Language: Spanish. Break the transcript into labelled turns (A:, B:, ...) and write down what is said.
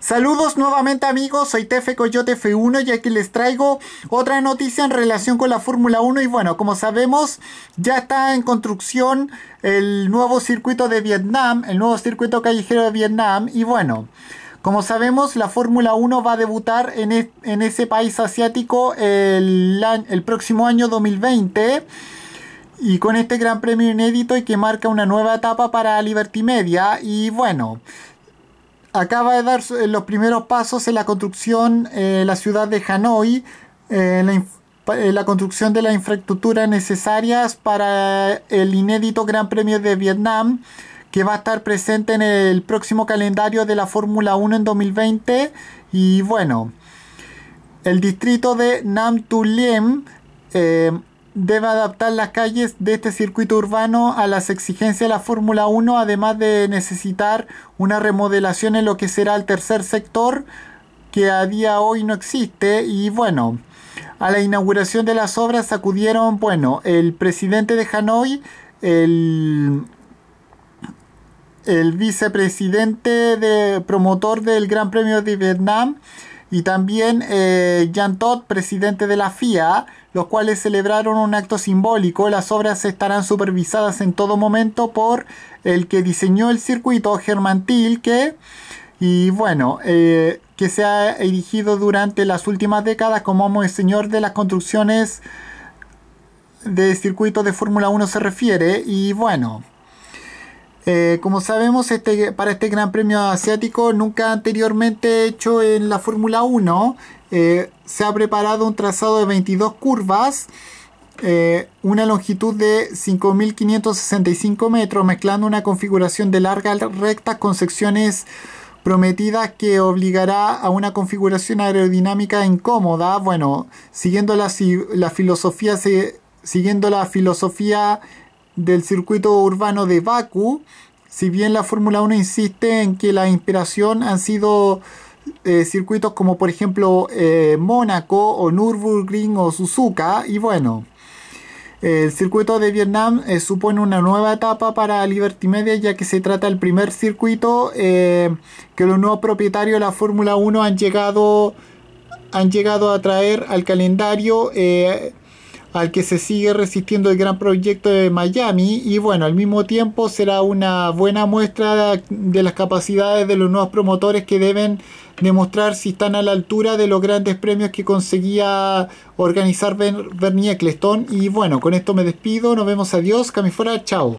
A: Saludos nuevamente amigos, soy Tefe Coyote F1 y aquí les traigo otra noticia en relación con la Fórmula 1 y bueno, como sabemos ya está en construcción el nuevo circuito de Vietnam, el nuevo circuito callejero de Vietnam y bueno, como sabemos la Fórmula 1 va a debutar e, en, ese país asiático el, el próximo año 2020 y con este gran premio inédito y que marca una nueva etapa para Liberty Media y bueno, acaba de dar eh, los primeros pasos en la construcción eh, la ciudad de Hanoi, en eh, eh, la, construcción de las infraestructuras necesarias para el inédito Gran Premio de Vietnam, que va a estar presente en el próximo calendario de la Fórmula 1 en 2020. Y bueno, el distrito de Nam Tu debe adaptar las calles de este circuito urbano a las exigencias de la Fórmula 1, además de necesitar una remodelación en lo que será el tercer sector, que a día hoy no existe. Y bueno, a la inauguración de las obras acudieron, bueno, el presidente de Hanoi, el, el vicepresidente de, promotor del Gran Premio de Vietnam, y también eh, Jan presidente de la FIA, los cuales celebraron un acto simbólico. Las obras estarán supervisadas en todo momento por el que diseñó el circuito, Germán Tilke, y bueno, eh, que se ha erigido durante las últimas décadas como señor de las construcciones de circuito de Fórmula 1 se refiere, y bueno. Eh, como sabemos, este, para este Gran Premio Asiático, nunca anteriormente hecho en la Fórmula 1, eh, se ha preparado un trazado de 22 curvas, eh, una longitud de 5.565 metros, mezclando una configuración de largas rectas con secciones prometidas que obligará a una configuración aerodinámica incómoda. Bueno, siguiendo la, filosofía, siguiendo la filosofía del circuito urbano de Baku, si bien la Fórmula 1 insiste en que la inspiración han sido eh, circuitos como por ejemplo eh, Mónaco o Nürburgring o Suzuka, y bueno, el circuito de Vietnam eh, supone una nueva etapa para Liberty Media ya que se trata del primer circuito que los nuevos propietarios de la Fórmula 1 han llegado, han llegado a traer al calendario al que se sigue resistiendo el gran proyecto de Miami y bueno, al mismo tiempo será una buena muestra de las capacidades de los nuevos promotores que deben demostrar si están a la altura de los grandes premios que conseguía organizar Bernie Ecclestone y bueno, con esto me despido, nos vemos, adiós, cami fuera, chao.